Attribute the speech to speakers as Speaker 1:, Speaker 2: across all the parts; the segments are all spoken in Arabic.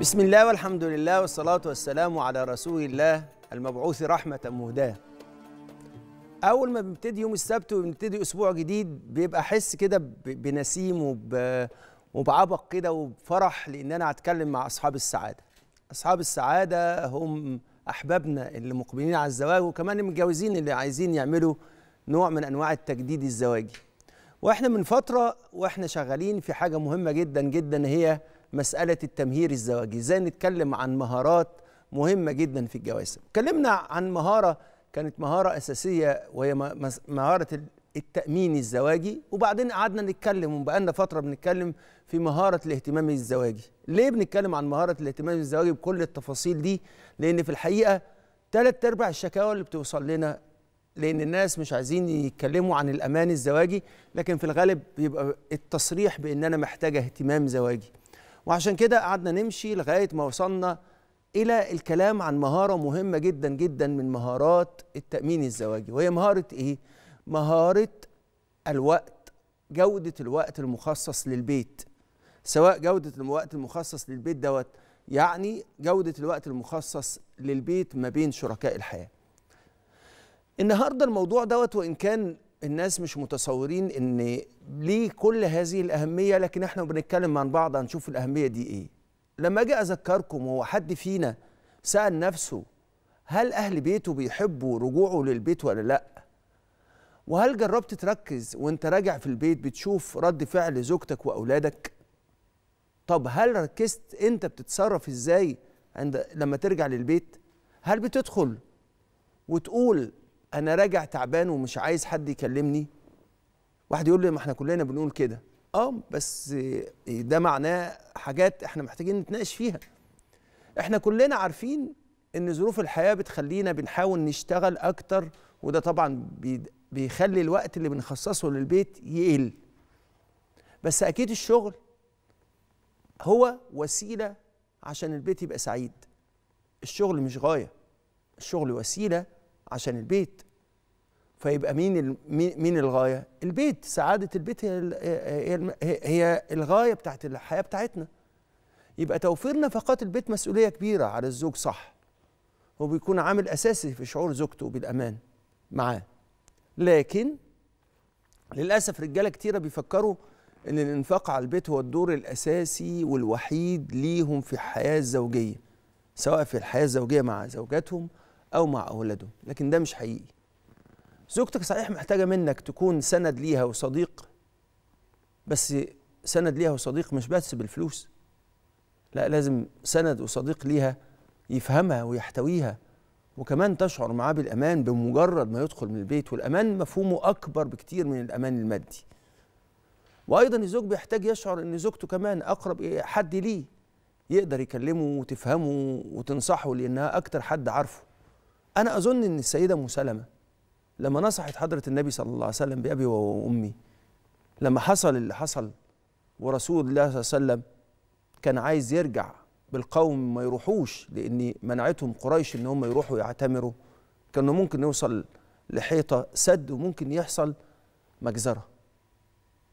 Speaker 1: بسم الله والحمد لله والصلاة والسلام على رسول الله المبعوث رحمة مهداة أول ما بنبتدي يوم السبت وبنبتدي أسبوع جديد بيبقى أحس كده بنسيم وب... وبعبق كده وبفرح لأن أنا هتكلم مع أصحاب السعادة أصحاب السعادة هم أحبابنا اللي مقبلين على الزواج وكمان المتجوزين اللي عايزين يعملوا نوع من أنواع التجديد الزواجي وإحنا من فترة وإحنا شغالين في حاجة مهمة جدا جدا هي مساله التمهير الزواجي ازاي نتكلم عن مهارات مهمه جدا في الجواز تكلمنا عن مهاره كانت مهاره اساسيه وهي مهاره التامين الزواجي وبعدين قعدنا نتكلم وبقالنا فتره بنتكلم في مهاره الاهتمام الزواجي ليه بنتكلم عن مهاره الاهتمام الزواجي بكل التفاصيل دي لان في الحقيقه ثلاث ارباع الشكاوى اللي بتوصل لنا لان الناس مش عايزين يتكلموا عن الامان الزواجي لكن في الغالب بيبقى التصريح بان انا محتاجه اهتمام زواجي وعشان كده قعدنا نمشي لغايه ما وصلنا الى الكلام عن مهاره مهمه جدا جدا من مهارات التامين الزواجي وهي مهاره ايه مهاره الوقت جوده الوقت المخصص للبيت سواء جوده الوقت المخصص للبيت دوت يعني جوده الوقت المخصص للبيت ما بين شركاء الحياه النهارده الموضوع دوت وان كان الناس مش متصورين ان ليه كل هذه الاهميه لكن احنا بنتكلم عن بعض هنشوف الاهميه دي ايه لما اجي اذكركم هو حد فينا سال نفسه هل اهل بيته بيحبوا رجوعه للبيت ولا لا وهل جربت تركز وانت راجع في البيت بتشوف رد فعل زوجتك واولادك طب هل ركزت انت بتتصرف ازاي عند لما ترجع للبيت هل بتدخل وتقول انا راجع تعبان ومش عايز حد يكلمني واحد يقول لي ما احنا كلنا بنقول كده اه بس ده معناه حاجات احنا محتاجين نتناقش فيها احنا كلنا عارفين ان ظروف الحياه بتخلينا بنحاول نشتغل اكتر وده طبعا بيخلي الوقت اللي بنخصصه للبيت يقل بس اكيد الشغل هو وسيله عشان البيت يبقى سعيد الشغل مش غايه الشغل وسيله عشان البيت فيبقى مين مين الغايه البيت سعاده البيت هي هي الغايه بتاعت الحياه بتاعتنا يبقى توفير نفقات البيت مسؤوليه كبيره على الزوج صح هو بيكون عامل اساسي في شعور زوجته بالامان معاه لكن للاسف رجاله كتيره بيفكروا ان الانفاق على البيت هو الدور الاساسي والوحيد ليهم في الحياه الزوجيه سواء في الحياه الزوجيه مع زوجاتهم او مع اولادهم لكن ده مش حقيقي زوجتك صحيح محتاجه منك تكون سند ليها وصديق بس سند ليها وصديق مش بس بالفلوس لا لازم سند وصديق ليها يفهمها ويحتويها وكمان تشعر معاه بالامان بمجرد ما يدخل من البيت والامان مفهومه اكبر بكتير من الامان المادي وايضا الزوج بيحتاج يشعر ان زوجته كمان اقرب حد ليه يقدر يكلمه وتفهمه وتنصحه لانها اكتر حد عارفه انا اظن ان السيده مسلمه لما نصحت حضرة النبي صلى الله عليه وسلم بأبي وأمي لما حصل اللي حصل ورسول الله صلى الله عليه وسلم كان عايز يرجع بالقوم ما يروحوش لأن منعتهم قريش إن هم يروحوا يعتمروا كانوا ممكن يوصل لحيطة سد وممكن يحصل مجزرة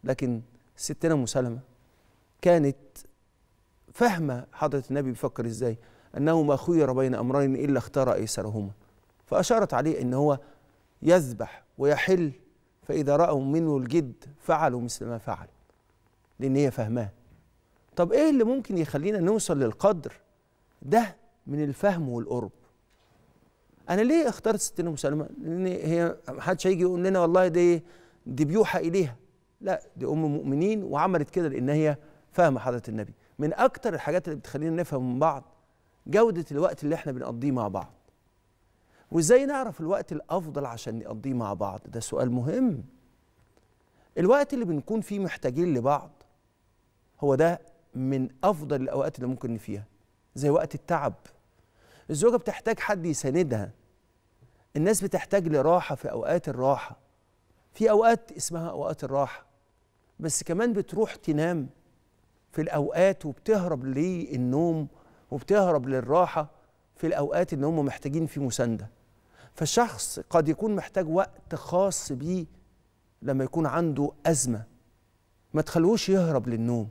Speaker 1: لكن ستنا مسلمة كانت فاهمة حضرة النبي بيفكر إزاي أنه ما خير بين أمرين إلا اختار أيسرهما فأشارت عليه إن هو يذبح ويحل فإذا رأوا منه الجد فعلوا مثل ما فعل لأن هي فهماه طب إيه اللي ممكن يخلينا نوصل للقدر ده من الفهم والقرب أنا ليه اخترت ستنا مسلمة لأن هي محدش هيجي يقول لنا والله دي دي بيوحى إليها لا دي أم مؤمنين وعملت كده لأن هي فاهمة حضرة النبي من أكتر الحاجات اللي بتخلينا نفهم من بعض جودة الوقت اللي احنا بنقضيه مع بعض وازاي نعرف الوقت الافضل عشان نقضيه مع بعض ده سؤال مهم الوقت اللي بنكون فيه محتاجين لبعض هو ده من افضل الاوقات اللي ممكن فيها زي وقت التعب الزوجه بتحتاج حد يساندها الناس بتحتاج لراحه في اوقات الراحه في اوقات اسمها اوقات الراحه بس كمان بتروح تنام في الاوقات وبتهرب للنوم وبتهرب للراحه في الاوقات اللي هم محتاجين فيه مسانده فالشخص قد يكون محتاج وقت خاص بيه لما يكون عنده أزمة ما تخلوش يهرب للنوم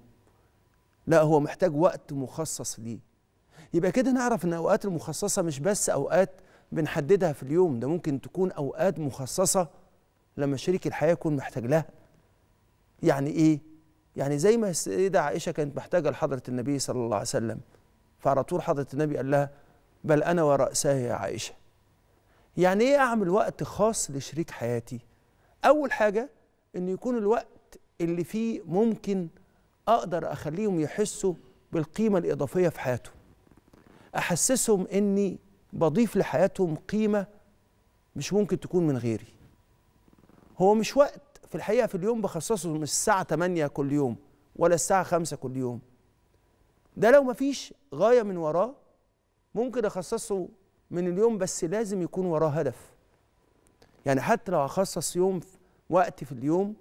Speaker 1: لا هو محتاج وقت مخصص ليه يبقى كده نعرف ان اوقات المخصصه مش بس اوقات بنحددها في اليوم ده ممكن تكون اوقات مخصصه لما شريك الحياه يكون محتاج لها يعني ايه يعني زي ما السيده عائشه كانت محتاجه لحضره النبي صلى الله عليه وسلم فعلى طول حضره النبي قال لها بل انا ورأسها يا عائشه يعني ايه اعمل وقت خاص لشريك حياتي اول حاجه ان يكون الوقت اللي فيه ممكن اقدر اخليهم يحسوا بالقيمه الاضافيه في حياتهم احسسهم اني بضيف لحياتهم قيمه مش ممكن تكون من غيري هو مش وقت في الحقيقه في اليوم بخصصه مش الساعه 8 كل يوم ولا الساعه 5 كل يوم ده لو مفيش غايه من وراه ممكن اخصصه من اليوم بس لازم يكون وراه هدف يعني حتى لو هخصص يوم وقت في اليوم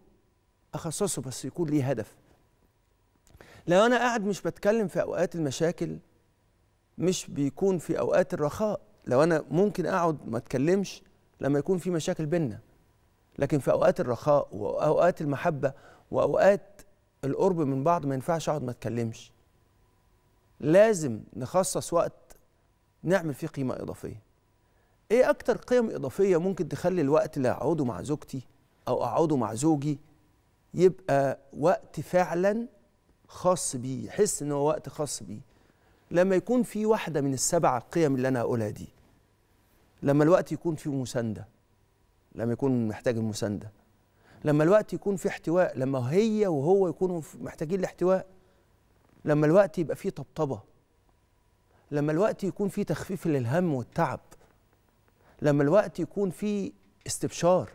Speaker 1: اخصصه بس يكون ليه هدف لو انا قاعد مش بتكلم في اوقات المشاكل مش بيكون في اوقات الرخاء لو انا ممكن اقعد ما اتكلمش لما يكون في مشاكل بينا لكن في اوقات الرخاء واوقات المحبه واوقات القرب من بعض ما ينفعش اقعد ما اتكلمش لازم نخصص وقت نعمل فيه قيمه اضافيه ايه اكتر قيم اضافيه ممكن تخلي الوقت اللي اقعده مع زوجتي او اقعده مع زوجي يبقى وقت فعلا خاص بيه يحس ان هو وقت خاص بيه لما يكون في واحده من السبع قيم اللي انا هقولها دي لما الوقت يكون فيه مسانده لما يكون محتاج المسانده لما الوقت يكون فيه احتواء لما هي وهو يكونوا محتاجين الاحتواء لما الوقت يبقى فيه طبطبه لما الوقت يكون فيه تخفيف للهم والتعب لما الوقت يكون فيه استبشار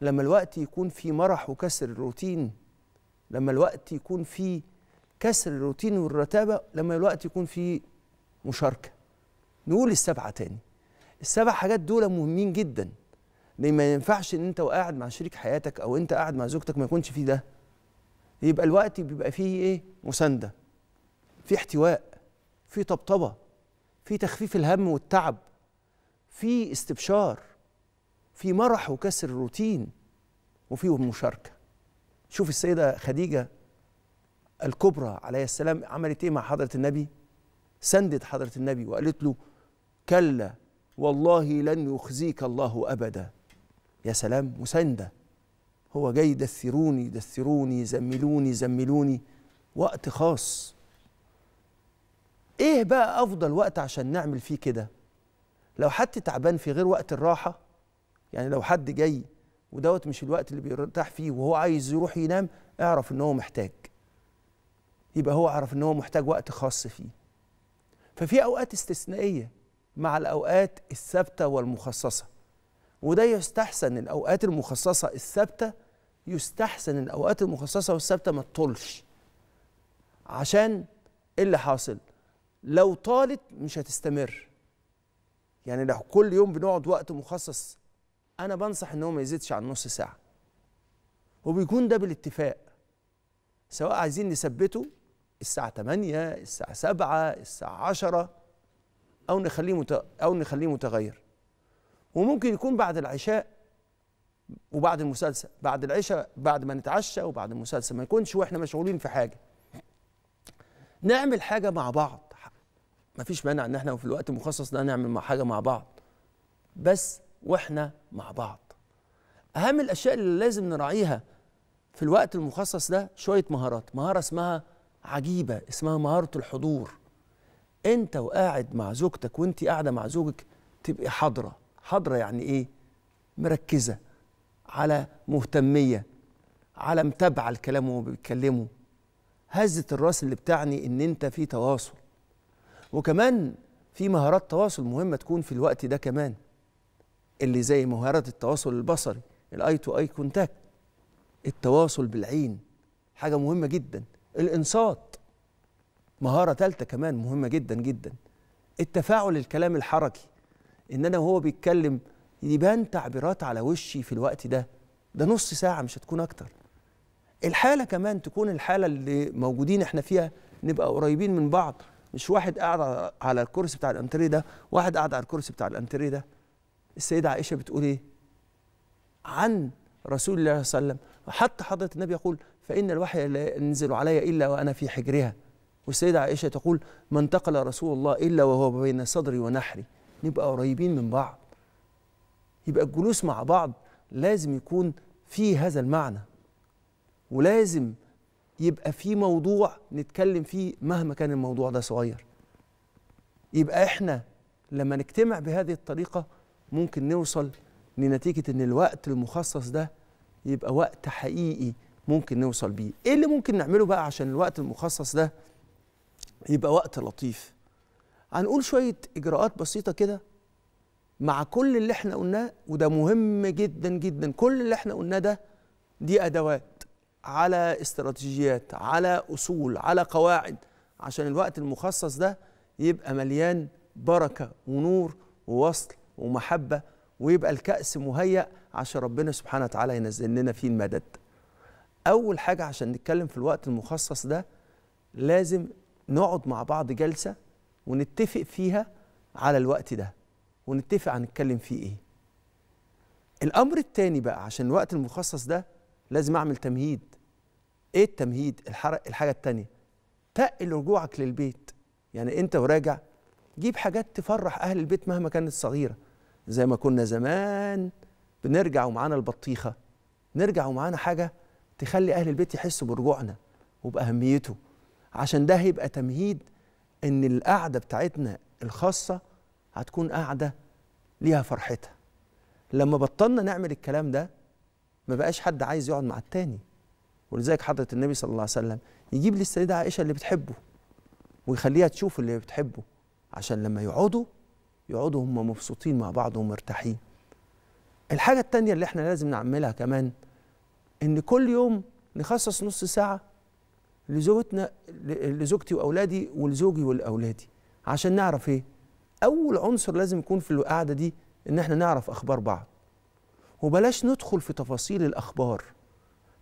Speaker 1: لما الوقت يكون فيه مرح وكسر الروتين لما الوقت يكون فيه كسر الروتين والرتابة لما الوقت يكون فيه مشاركة نقول السبعة تاني السبع حاجات دول مهمين جدا لان ما ينفعش ان انت وقاعد مع شريك حياتك او انت قاعد مع زوجتك ما يكونش فيه ده يبقى الوقت بيبقى فيه ايه مسانده في احتواء في طبطبه في تخفيف الهم والتعب في استبشار في مرح وكسر الروتين وفي مشاركه شوف السيده خديجه الكبرى عليه السلام عملت ايه مع حضره النبي سندت حضره النبي وقالت له كلا والله لن يخزيك الله ابدا يا سلام مسانده هو جاي يدثروني دثروني زملوني زملوني وقت خاص ايه بقى افضل وقت عشان نعمل فيه كده لو حد تعبان في غير وقت الراحه يعني لو حد جاي ودوت مش الوقت اللي بيرتاح فيه وهو عايز يروح ينام اعرف ان هو محتاج يبقى هو عرف ان هو محتاج وقت خاص فيه ففي اوقات استثنائيه مع الاوقات الثابته والمخصصه وده يستحسن الاوقات المخصصه الثابته يستحسن الاوقات المخصصه والثابته ما تطولش عشان إيه اللي حاصل لو طالت مش هتستمر يعني لو كل يوم بنقعد وقت مخصص انا بنصح ان هو ما يزيدش عن نص ساعه وبيكون ده بالاتفاق سواء عايزين نثبته الساعه 8 الساعه 7 الساعه 10 او نخليه مت... او نخليه متغير وممكن يكون بعد العشاء وبعد المسلسل بعد العشاء بعد ما نتعشى وبعد المسلسل ما يكونش واحنا مشغولين في حاجه نعمل حاجه مع بعض مفيش مانع ان احنا في الوقت المخصص ده نعمل حاجه مع بعض بس واحنا مع بعض اهم الاشياء اللي لازم نراعيها في الوقت المخصص ده شويه مهارات مهاره اسمها عجيبه اسمها مهاره الحضور انت وقاعد مع زوجتك وانت قاعده مع زوجك تبقي حاضره حاضره يعني ايه مركزه على مهتميه على متابعه الكلام وهو بيتكلمه هزه الراس اللي بتعني ان انت في تواصل وكمان في مهارات تواصل مهمه تكون في الوقت ده كمان اللي زي مهارات التواصل البصري الاي تو اي كونتاكت التواصل بالعين حاجه مهمه جدا الانصات مهاره ثالثه كمان مهمه جدا جدا التفاعل الكلام الحركي ان انا وهو بيتكلم يبان تعبيرات على وشي في الوقت ده ده نص ساعه مش هتكون اكتر الحاله كمان تكون الحاله اللي موجودين احنا فيها نبقى قريبين من بعض مش واحد قاعد على الكرسي بتاع الانتريه ده واحد قاعد على الكرسي بتاع الانتريه ده السيده عائشه بتقول ايه عن رسول الله صلى الله عليه وسلم حتى حضره النبي يقول فان الوحي لا ينزل علي الا وانا في حجرها والسيده عائشه تقول ما انتقل رسول الله الا وهو بين صدري ونحري نبقى قريبين من بعض يبقى الجلوس مع بعض لازم يكون في هذا المعنى ولازم يبقى في موضوع نتكلم فيه مهما كان الموضوع ده صغير يبقى احنا لما نجتمع بهذه الطريقة ممكن نوصل لنتيجة ان الوقت المخصص ده يبقى وقت حقيقي ممكن نوصل بيه ايه اللي ممكن نعمله بقى عشان الوقت المخصص ده يبقى وقت لطيف هنقول شوية اجراءات بسيطة كده مع كل اللي احنا قلناه وده مهم جدا جدا كل اللي احنا قلناه ده دي ادوات على استراتيجيات على أصول على قواعد عشان الوقت المخصص ده يبقى مليان بركة ونور ووصل ومحبة ويبقى الكأس مهيأ عشان ربنا سبحانه وتعالى ينزل لنا فيه المدد أول حاجة عشان نتكلم في الوقت المخصص ده لازم نقعد مع بعض جلسة ونتفق فيها على الوقت ده ونتفق هنتكلم فيه إيه الأمر الثاني بقى عشان الوقت المخصص ده لازم اعمل تمهيد ايه التمهيد الحرق الحاجه الثانيه تقل رجوعك للبيت يعني انت وراجع جيب حاجات تفرح اهل البيت مهما كانت صغيره زي ما كنا زمان بنرجع ومعانا البطيخه نرجع ومعانا حاجه تخلي اهل البيت يحسوا برجوعنا وباهميته عشان ده هيبقى تمهيد ان القعده بتاعتنا الخاصه هتكون قعده ليها فرحتها لما بطلنا نعمل الكلام ده ما بقاش حد عايز يقعد مع التاني ولذلك حضرة النبي صلى الله عليه وسلم يجيب للسيدة عائشة اللي بتحبه ويخليها تشوف اللي بتحبه عشان لما يقعدوا يقعدوا هم مبسوطين مع بعض ومرتاحين الحاجة التانية اللي احنا لازم نعملها كمان ان كل يوم نخصص نص ساعة لزوجتنا لزوجتي واولادي ولزوجي ولاولادي عشان نعرف ايه اول عنصر لازم يكون في القعدة دي ان احنا نعرف اخبار بعض وبلاش ندخل في تفاصيل الأخبار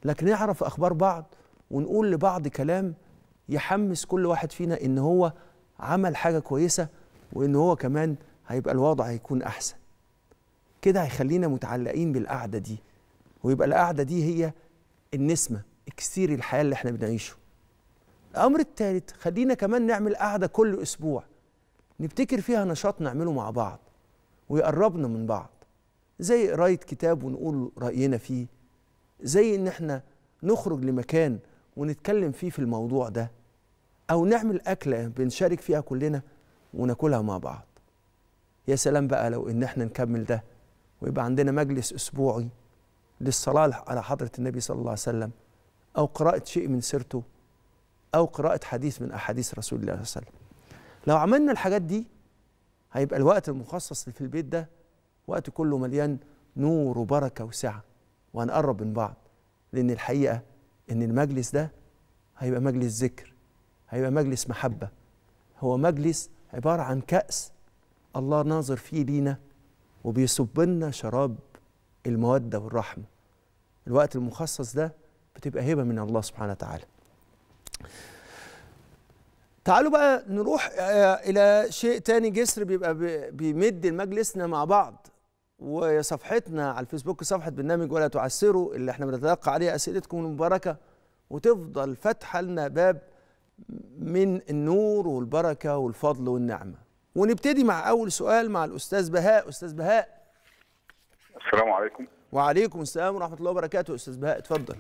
Speaker 1: لكن نعرف أخبار بعض ونقول لبعض كلام يحمس كل واحد فينا إن هو عمل حاجة كويسة وإن هو كمان هيبقى الوضع هيكون أحسن كده هيخلينا متعلقين بالقعدة دي ويبقى القعدة دي هي النسمة اكسير الحياة اللي احنا بنعيشه الأمر الثالث خلينا كمان نعمل قعدة كل أسبوع نبتكر فيها نشاط نعمله مع بعض ويقربنا من بعض زي قرايه كتاب ونقول راينا فيه زي ان احنا نخرج لمكان ونتكلم فيه في الموضوع ده او نعمل اكله بنشارك فيها كلنا وناكلها مع بعض يا سلام بقى لو ان احنا نكمل ده ويبقى عندنا مجلس اسبوعي للصلاه على حضره النبي صلى الله عليه وسلم او قراءه شيء من سيرته او قراءه حديث من احاديث رسول الله صلى الله عليه وسلم لو عملنا الحاجات دي هيبقى الوقت المخصص في البيت ده وقت كله مليان نور وبركه وسعه وهنقرب من بعض لان الحقيقه ان المجلس ده هيبقى مجلس ذكر هيبقى مجلس محبه هو مجلس عباره عن كاس الله ناظر فيه لينا وبيصب لنا شراب الموده والرحمه الوقت المخصص ده بتبقى هبه من الله سبحانه وتعالى تعالوا بقى نروح آه، الى شيء تاني جسر بيبقى بيمد مجلسنا مع بعض وصفحتنا على الفيسبوك صفحه برنامج ولا تعسروا اللي احنا بنتلقى عليها اسئلتكم المباركه وتفضل فاتحه لنا باب من النور والبركه والفضل والنعمه ونبتدي مع اول سؤال مع الاستاذ بهاء استاذ بهاء
Speaker 2: السلام عليكم
Speaker 1: وعليكم السلام ورحمه الله وبركاته استاذ بهاء اتفضل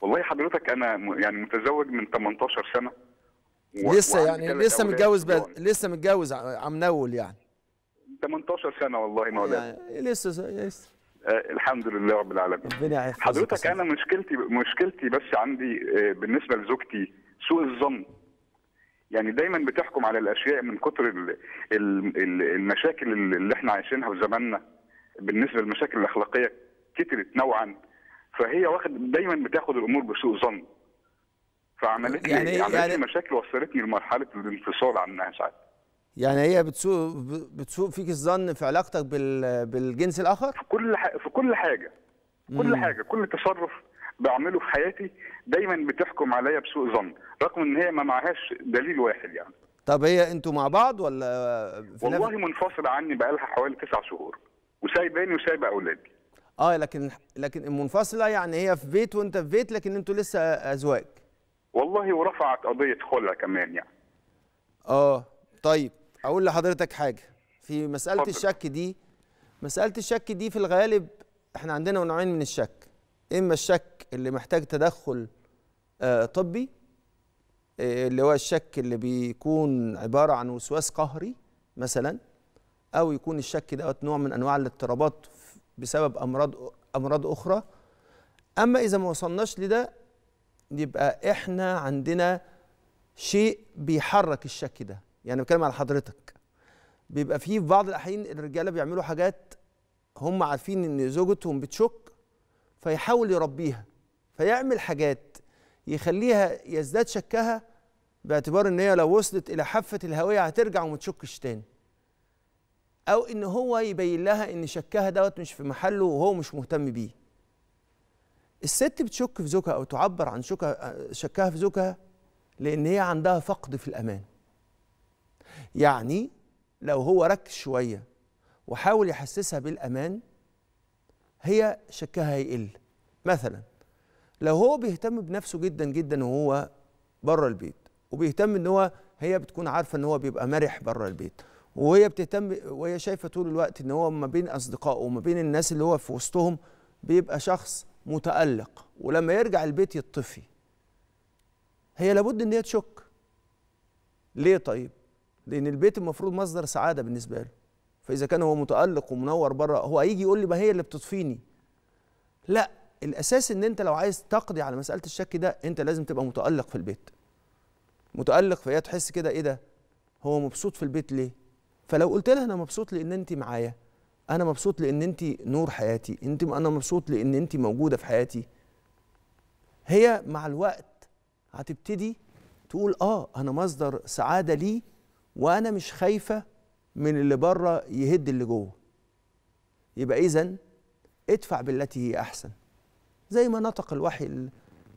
Speaker 2: والله حضرتك انا يعني متزوج من 18 سنه
Speaker 1: لسه يعني لسه متجوز لسه متجوز عم نول يعني
Speaker 2: 18 سنه والله ما يعني إيه لسه إيه لسه آه، الحمد لله رب العالمين ربنا يحفظك حضرتك انا مشكلتي مشكلتي بس عندي آه، بالنسبه لزوجتي سوء الظن يعني دايما بتحكم على الاشياء من كتر الـ الـ الـ المشاكل اللي احنا عايشينها في زماننا بالنسبه للمشاكل الاخلاقيه كترت نوعا فهي واخد دايما بتاخد الامور بسوء ظن فعملت يعني إيه؟ عملت يعني مشاكل وصلتني لمرحله الانفصال عنها ساعات
Speaker 1: يعني هي بتسوء بتسوء فيك الظن في علاقتك بالجنس الاخر في كل ح... في كل حاجه
Speaker 2: كل مم. حاجه كل تصرف بعمله في حياتي دايما بتحكم عليا بسوء ظن رغم ان هي ما معهاش دليل واحد يعني
Speaker 1: طب هي انتوا مع بعض ولا في والله نفس...
Speaker 2: منفصله عني بقى لها حوالي تسع شهور وسايباني وسايبه اولادي
Speaker 1: اه لكن لكن منفصله يعني هي في بيت وانت في بيت لكن انتوا لسه ازواج
Speaker 2: والله ورفعت قضيه خلع كمان يعني
Speaker 1: اه طيب اقول لحضرتك حاجه في مساله فضل. الشك دي مساله الشك دي في الغالب احنا عندنا نوعين من الشك اما الشك اللي محتاج تدخل آه، طبي آه، اللي هو الشك اللي بيكون عباره عن وسواس قهري مثلا او يكون الشك دوت نوع من انواع الاضطرابات بسبب امراض امراض اخرى اما اذا ما وصلناش لده يبقى احنا عندنا شيء بيحرك الشك ده يعني بتكلم على حضرتك بيبقى في بعض الاحيان الرجاله بيعملوا حاجات هم عارفين ان زوجتهم بتشك فيحاول يربيها فيعمل حاجات يخليها يزداد شكها باعتبار ان هي لو وصلت الى حافه الهويه هترجع وما تشكش تاني او ان هو يبين لها ان شكها دوت مش في محله وهو مش مهتم بيه الست بتشك في زوجها او تعبر عن شكها شكها في زوجها لان هي عندها فقد في الامان يعني لو هو ركز شوية وحاول يحسسها بالأمان هي شكها هيقل مثلا لو هو بيهتم بنفسه جدا جدا وهو بره البيت وبيهتم ان هو هي بتكون عارفه ان هو بيبقى مرح بره البيت وهي بتهتم وهي شايفه طول الوقت ان هو ما بين اصدقائه وما بين الناس اللي هو في وسطهم بيبقى شخص متالق ولما يرجع البيت يطفي هي لابد ان هي تشك ليه طيب لان البيت المفروض مصدر سعاده بالنسبه له فاذا كان هو متالق ومنور بره هو هيجي يقول لي ما هي اللي بتطفيني لا الاساس ان انت لو عايز تقضي على مساله الشك ده انت لازم تبقى متالق في البيت متالق فهي تحس كده ايه ده هو مبسوط في البيت ليه فلو قلت لها انا مبسوط لان انت معايا انا مبسوط لان انت نور حياتي انت انا مبسوط لان انت موجوده في حياتي هي مع الوقت هتبتدي تقول اه انا مصدر سعاده ليه وانا مش خايفه من اللي بره يهد اللي جوه يبقى اذا ادفع بالتي هي احسن زي ما نطق الوحي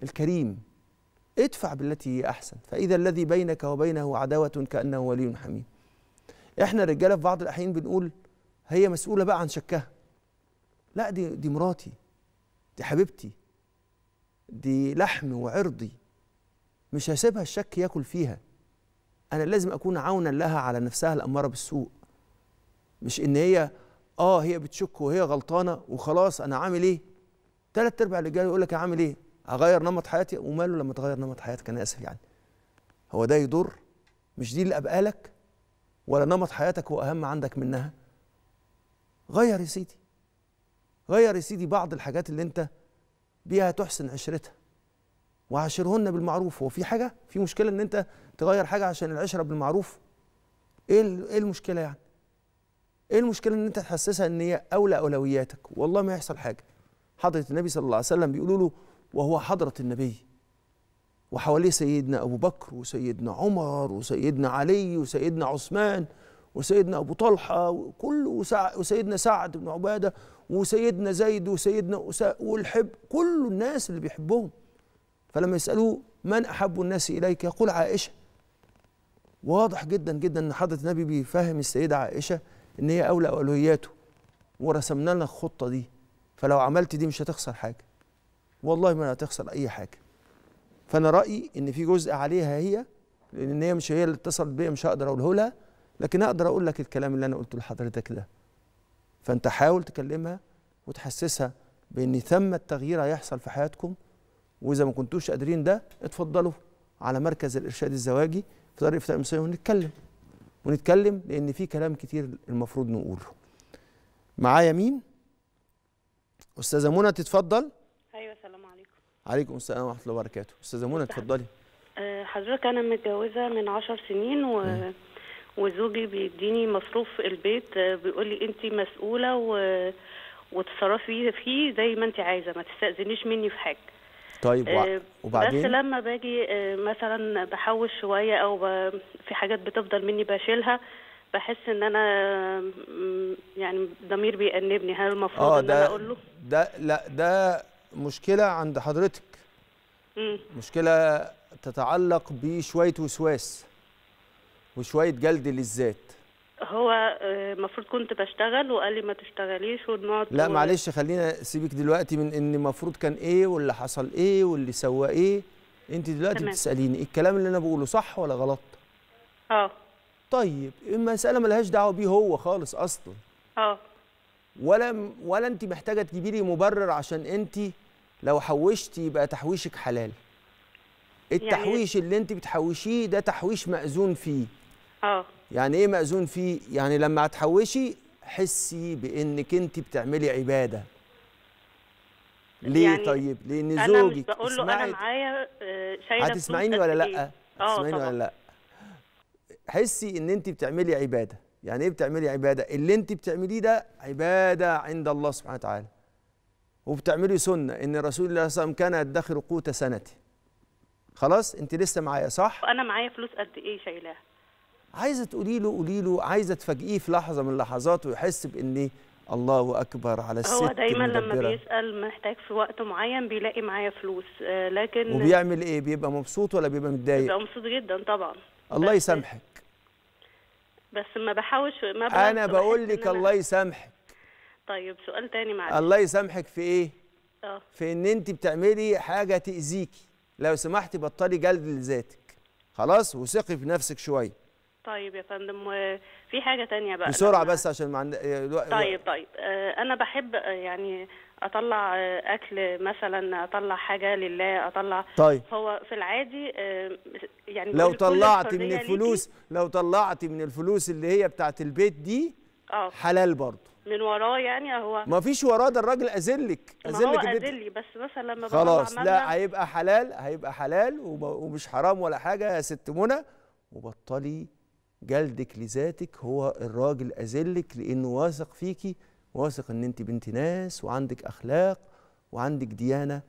Speaker 1: الكريم ادفع بالتي هي احسن فاذا الذي بينك وبينه عداوه كانه ولي حميم احنا الرجاله في بعض الاحيان بنقول هي مسؤوله بقى عن شكها لا دي دي مراتي دي حبيبتي دي لحم وعرضي مش هسيبها الشك ياكل فيها انا لازم اكون عونا لها على نفسها الاماره بالسوء مش ان هي اه هي بتشك وهي غلطانه وخلاص انا عامل ايه ثلاث ارباع جاي يقول لك عامل ايه اغير نمط حياتي وماله لما تغير نمط حياتك انا اسف يعني هو ده يضر مش دي اللي ابقالك ولا نمط حياتك هو اهم عندك منها غير يا سيدي غير يا سيدي بعض الحاجات اللي انت بيها تحسن عشرتها وعاشرهن بالمعروف هو في حاجه في مشكله ان انت تغير حاجه عشان العشره بالمعروف ايه ايه المشكله يعني ايه المشكله ان انت تحسسها ان هي اولى اولوياتك والله ما يحصل حاجه حضره النبي صلى الله عليه وسلم بيقولوا له وهو حضره النبي وحواليه سيدنا ابو بكر وسيدنا عمر وسيدنا علي وسيدنا عثمان وسيدنا ابو طلحه وكل وسيدنا سعد بن عباده وسيدنا زيد وسيدنا والحب كل الناس اللي بيحبهم فلما يسالوه من احب الناس اليك يقول عائشه واضح جدا جدا ان حضره النبي بيفهم السيده عائشه ان هي اولى اولوياته ورسمنا لنا الخطه دي فلو عملت دي مش هتخسر حاجه والله ما هتخسر اي حاجه فانا رايي ان في جزء عليها هي لان هي مش هي اللي اتصلت بيا مش هقدر اقوله لها لكن اقدر اقول لك الكلام اللي انا قلته لحضرتك ده فانت حاول تكلمها وتحسسها بان ثم التغيير هيحصل في حياتكم واذا ما كنتوش قادرين ده اتفضلوا على مركز الارشاد الزواجي في طريق فتاة المسيح ونتكلم ونتكلم لأن في كلام كتير المفروض نقوله معايا مين؟ أستاذة منى تتفضل
Speaker 3: أيوة السلام عليكم
Speaker 1: عليكم السلام ورحمة الله وبركاته أستاذة منى اتفضلي
Speaker 3: أه، حضرتك أنا متجوزة من عشر سنين و... وزوجي بيديني مصروف البيت أه، بيقول لي انت مسؤوله و... وتصرفي فيه زي ما انت عايزه ما تستاذنيش مني في حاجه
Speaker 1: طيب آه، وبعدين بس لما
Speaker 3: باجي آه، مثلا بحوش شويه او في حاجات بتفضل مني بشيلها بحس ان انا يعني ضمير بيأنبني هل المفروض آه، ان انا اقول له
Speaker 1: ده لا ده مشكله عند حضرتك مم. مشكله تتعلق بشويه وسواس وشويه جلد للذات
Speaker 3: هو المفروض آه، كنت بشتغل وقال لي ما تشتغليش ونقعد لا معلش
Speaker 1: خلينا سيبك دلوقتي من ان المفروض كان ايه واللي حصل ايه واللي سوى ايه انت دلوقتي تمام. بتساليني الكلام اللي انا بقوله صح ولا غلط اه طيب المساله ملهاش دعوه بيه هو خالص اصلا اه ولا ولا انت محتاجه تجيبي لي مبرر عشان انت لو حوشتي يبقى تحويشك حلال يعني التحويش يعني... اللي انت بتحوشيه ده تحويش مأذون فيه اه يعني ايه مأذون فيه يعني لما هتحوشي حسي بانك انت بتعملي عباده ليه يعني طيب لان أنا زوجك انا بقول له انا
Speaker 3: معايا آه، شايله إيه؟ آه، هتسمعيني ولا لا هتسمعيني ولا لا
Speaker 1: حسي ان انت بتعملي عباده يعني ايه بتعملي عباده اللي انت بتعمليه ده عباده عند الله سبحانه وتعالى وبتعملي سنه ان رسول الله صلى الله عليه وسلم كان يدخر قوت سنته خلاص انت لسه معايا صح
Speaker 3: انا معايا فلوس قد ايه شايلاها
Speaker 1: عايزه تقولي له قولي له عايزه تفاجئيه في لحظه من اللحظات ويحس بان الله اكبر على الست هو دايما لما
Speaker 3: بيسال محتاج في وقت معين بيلاقي معايا فلوس آه، لكن وبيعمل
Speaker 1: ايه بيبقى مبسوط ولا بيبقى متضايق بيبقى
Speaker 3: مبسوط جدا طبعا
Speaker 1: الله يسامحك
Speaker 3: بس ما بحاولش ما انا بقول لك إن الله يسامحك طيب سؤال تاني معلش
Speaker 1: الله يسامحك في ايه اه في ان انت بتعملي حاجه تاذيكي لو سمحتي بطلي جلد لذاتك خلاص وثقي في نفسك شويه
Speaker 3: طيب يا فندم وفي حاجه تانية بقى بسرعه
Speaker 1: بس عشان ما آه، طيب
Speaker 3: طيب آه، انا بحب آه، يعني اطلع اكل مثلا اطلع حاجه لله اطلع طيب هو في العادي يعني لو طلعت من الفلوس
Speaker 1: لو طلعت من الفلوس اللي هي بتاعت البيت دي أوه. حلال برضه
Speaker 3: من وراه يعني هو ما
Speaker 1: فيش وراه ده الراجل اذلك اذلك ما
Speaker 3: هو بس مثلا لما خلاص لا هيبقى
Speaker 1: حلال هيبقى حلال ومش حرام ولا حاجه يا ست منى وبطلي جلدك لذاتك هو الراجل أذلك لأنه واثق فيكي واثق إن أنت بنت ناس وعندك أخلاق وعندك ديانة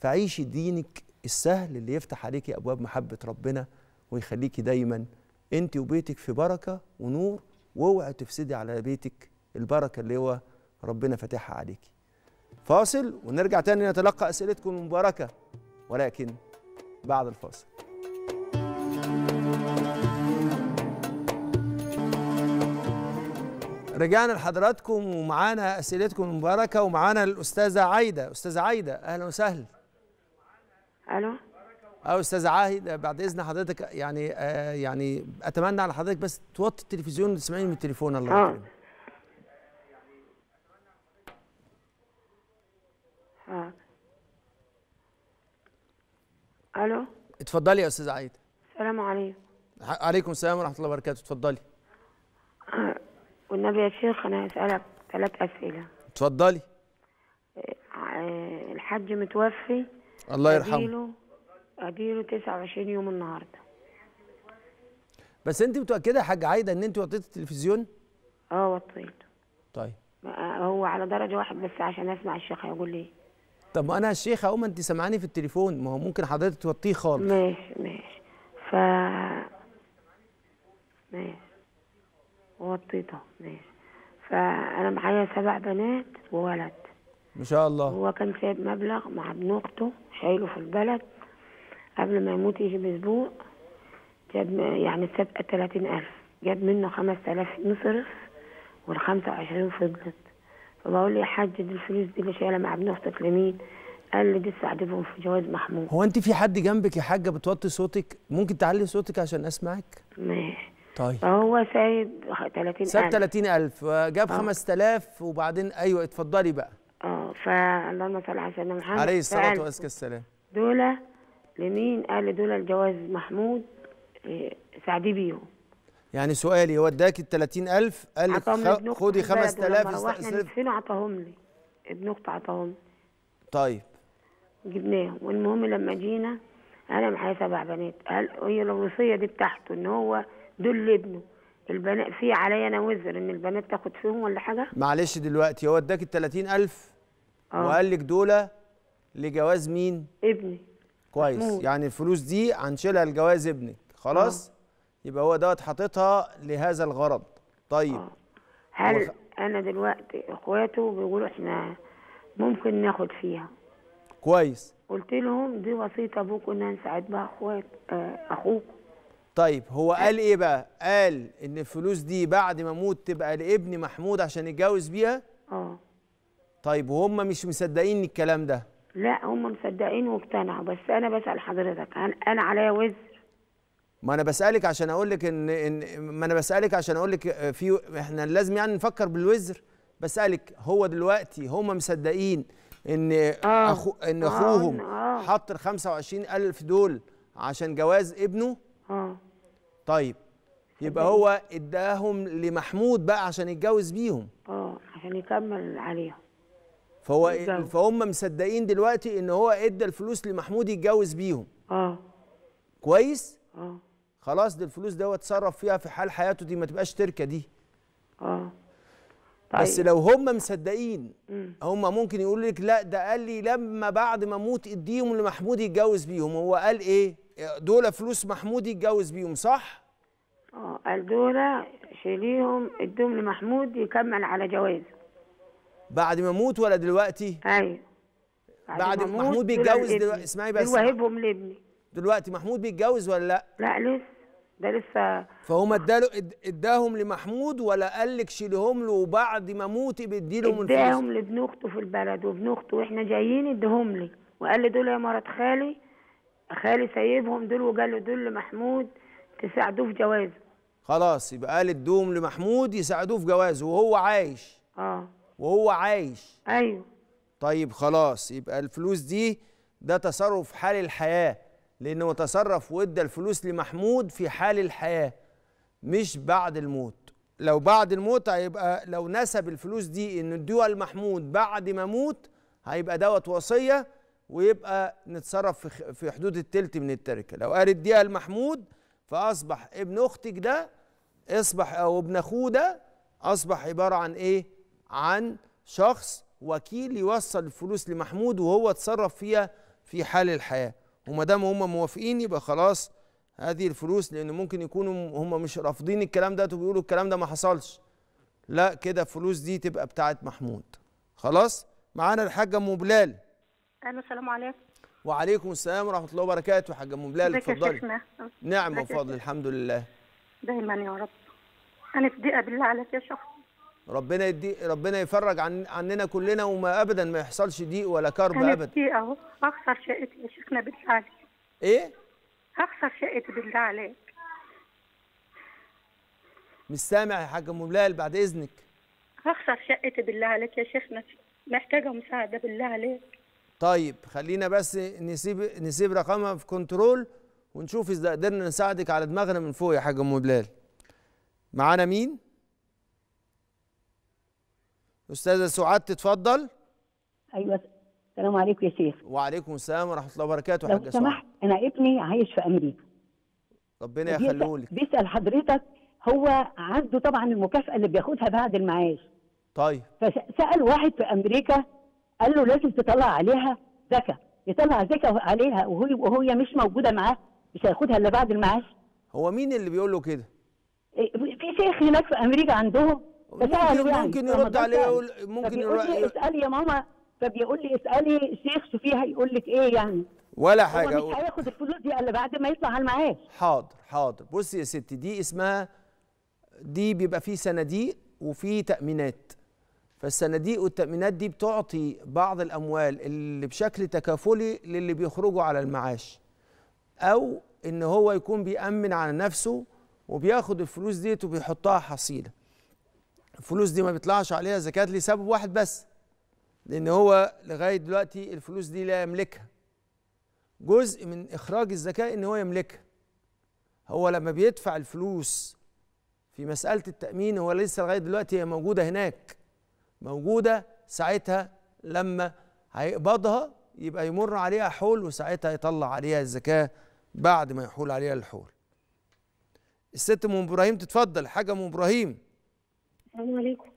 Speaker 1: فعيشي دينك السهل اللي يفتح عليكي أبواب محبة ربنا ويخليكي دايما أنت وبيتك في بركة ونور واوعي تفسدي على بيتك البركة اللي هو ربنا فاتحها عليكي فاصل ونرجع تاني نتلقى أسئلتكم المباركة ولكن بعد الفاصل رجعنا لحضراتكم ومعانا اسئلتكم المباركه ومعانا الاستاذه عايده استاذه عايده اهلا وسهلا الو اه استاذه عايده بعد اذن حضرتك يعني آه يعني اتمنى على حضرتك بس توطي التلفزيون وتسمعيني من التليفون الله آه. يكرمك اه الو اتفضلي يا استاذه عايده السلام عليكم عليكم السلام ورحمه الله وبركاته اتفضلي
Speaker 4: آه، والنبي يا شيخ أنا هسألك ثلاث أسئلة اتفضلي آه، الحاج متوفي
Speaker 1: الله يرحمه أديله
Speaker 4: أديله 29 يوم النهارده
Speaker 1: بس أنت متأكدة يا حاجة عايدة إن أنت وطيتي التلفزيون؟ أه وطيت طيب
Speaker 4: آه، هو على درجة واحد بس عشان أسمع الشيخ هيقول لي إيه.
Speaker 1: طب ما أنا الشيخ أهو ما أنت سامعاني في التليفون ما هو ممكن حضرتك توطيه خالص ماشي ماشي ف ماشي ووطيته
Speaker 4: ماشي فانا معايا سبع بنات وولد ما شاء الله هو كان سايب مبلغ مع ابن اخته شايله في البلد قبل ما يموت يجي باسبوع جاب يعني ساب 30000 جاب منه 5000 مصرف وال 25 فضلت فبقول له يا حاج دي الفلوس دي اللي شايلها مع ابن اختك لمين؟
Speaker 1: قال لي دي تساعدهم في جواز محمود هو انت في حد جنبك يا حاجه بتوطي صوتك؟ ممكن تعلي صوتك عشان اسمعك؟
Speaker 4: ماشي طيب
Speaker 1: هو سايب 30000 ساب 30000 جاب 5000 آه. وبعدين ايوه اتفضلي بقى اه فاللهم صل على سيدنا محمد عليه الصلاه وازكى السلام
Speaker 4: دول لمين قال دول الجواز محمود آه، سعدي بيهم
Speaker 1: يعني سؤالي هو اداكي ال 30000 قال لك خدي 5000 استأسف
Speaker 4: فين عطاهم لي ابن اخت عطاهم طيب جبناهم والمهم لما جينا انا معايا سبع بنات قال هي الوصيه دي بتاعته ان هو دول لابنه البنات في عليا انا وزر ان البنات تاخد فيهم ولا حاجه
Speaker 1: معلش دلوقتي هو اداك ال 30000 آه. وقال لك دول لجواز مين ابني كويس مو. يعني الفلوس دي هنشيلها لجواز ابنك خلاص أوه. يبقى هو دوت حاططها لهذا الغرض طيب أوه. هل وخ...
Speaker 4: انا دلوقتي اخواته بيقولوا احنا ممكن ناخد فيها
Speaker 1: كويس قلت لهم دي وصيه ابوك ان انا بها اخوات آه، اخوك طيب هو إيه؟ قال ايه بقى قال ان الفلوس دي بعد ما اموت تبقى لابن محمود عشان يتجوز بيها اه طيب وهم مش مصدقين الكلام ده لا
Speaker 4: هم مصدقين واقتنعوا بس انا بسال حضرتك انا عليا وزر
Speaker 1: ما انا بسالك عشان اقول لك ان, إن ما انا بسالك عشان اقول لك في احنا لازم يعني نفكر بالوزر بسالك هو دلوقتي هم مصدقين ان آه. أخو ان آه، اخوهم آه. حط ال 25000 دول عشان جواز ابنه اه طيب يبقى هو اداهم لمحمود بقى عشان يتجوز بيهم
Speaker 4: اه عشان يكمل عليهم
Speaker 1: فهو إيه، فهم مصدقين دلوقتي ان هو ادى الفلوس لمحمود يتجوز بيهم اه كويس اه خلاص دي الفلوس ده اتصرف فيها في حال حياته دي ما تبقاش تركه دي اه طيب. بس لو هم مصدقين هم ممكن يقول لك لا ده قال لي لما بعد ما اموت اديهم لمحمود يتجوز بيهم هو قال ايه دول فلوس محمود يتجوز بيهم صح؟
Speaker 4: اه قال دول شيليهم ادهم لمحمود يكمل
Speaker 1: على جوازه بعد ما اموت ولا دلوقتي؟ ايوه بعد, بعد ما محمود بيتجوز دلوقتي اسمعي بس وهبهم لابني دلوقتي محمود بيتجوز ولا لا؟ لا لسه ده لسه فهم اداله اداهم لمحمود ولا قال لك شيلهم له وبعد ما اموت بدي لهم الفلوس؟ اداهم لابن اخته في البلد وابن اخته واحنا جايين اديهم لي
Speaker 4: وقال لي دول يا مرات خالي خالي سايبهم دول وجاله دول لمحمود
Speaker 1: تساعدوه في جوازه خلاص يبقى قال الدوم لمحمود يساعدوه في جوازه وهو عايش اه وهو عايش ايوه طيب خلاص يبقى الفلوس دي ده تصرف حال الحياه لانه تصرف وادى الفلوس لمحمود في حال الحياه مش بعد الموت لو بعد الموت هيبقى لو نسب الفلوس دي ان ادوها لمحمود بعد ما موت هيبقى دوت وصيه ويبقى نتصرف في حدود التلت من التركه لو قال اديها لمحمود فاصبح ابن اختك ده اصبح او ابن اخوه ده اصبح عباره عن ايه عن شخص وكيل يوصل الفلوس لمحمود وهو اتصرف فيها في حال الحياه وما دام هم موافقين يبقى خلاص هذه الفلوس لان ممكن يكونوا هم مش رافضين الكلام ده وبيقولوا الكلام ده ما حصلش لا كده الفلوس دي تبقى بتاعت محمود خلاص معانا الحاجه ام بلال
Speaker 4: الو السلام عليكم
Speaker 1: وعليكم السلام ورحمه الله وبركاته حاجه ام بلال اتفضلي
Speaker 4: نعم وفضل
Speaker 1: الحمد لله
Speaker 3: دايما يا رب انا في ضيقه بالله عليك يا شيخ
Speaker 1: ربنا يدي ربنا يفرج عن عننا كلنا وما ابدا ما يحصلش ضيق ولا كرب ابدا انا اهو
Speaker 3: اخسر شقتي يا شيخنا بالله عليك ايه اخسر شقتي بالله عليك
Speaker 1: مش سامع يا حاجه ام بلال بعد اذنك
Speaker 3: هخسر شقتي بالله عليك يا شيخنا محتاجه مساعده بالله عليك
Speaker 1: طيب خلينا بس نسيب نسيب رقمها في كنترول ونشوف اذا قدرنا نساعدك على دماغنا من فوق يا حاج ام بلال معانا مين استاذه سعاد تتفضل
Speaker 4: ايوه السلام عليكم يا شيخ
Speaker 1: وعليكم السلام ورحمه الله وبركاته لو سمحت
Speaker 4: انا ابني عايش في امريكا
Speaker 1: ربنا يخليه لك
Speaker 4: بيسال حضرتك هو عنده طبعا المكافاه اللي بياخدها بعد المعاش طيب فسال واحد في امريكا قال له لازم تطلع عليها زكاه يطلع زكاه عليها وهي وهي مش موجوده معاه مش هياخدها الا بعد المعاش
Speaker 1: هو مين اللي بيقول له كده؟
Speaker 4: إيه، في شيخ هناك في امريكا عندهم
Speaker 1: ممكن, يعني ممكن يرد عليه يقول ممكن يرد لي
Speaker 4: اسالي يا ماما فبيقول لي اسالي شيخ شوفيها يقول
Speaker 1: لك ايه يعني ولا حاجه هو مش هياخد الفلوس دي الا بعد ما يطلع على المعاش حاضر حاضر بصي يا ستي دي اسمها دي بيبقى فيه صناديق وفيه تامينات فالصناديق والتأمينات دي بتعطي بعض الأموال اللي بشكل تكافلي للي بيخرجوا على المعاش أو إن هو يكون بيأمن على نفسه وبياخد الفلوس ديت وبيحطها حصيلة الفلوس دي ما بيطلعش عليها زكاة لسبب واحد بس لأن هو لغاية دلوقتي الفلوس دي لا يملكها جزء من إخراج الزكاة إن هو يملكها هو لما بيدفع الفلوس في مسألة التأمين هو لسه لغاية دلوقتي هي موجودة هناك موجودة ساعتها لما هيقبضها يبقى يمر عليها حول وساعتها يطلع عليها الزكاة بعد ما يحول عليها الحول الست ام ابراهيم تتفضل حاجه ام ابراهيم السلام عليكم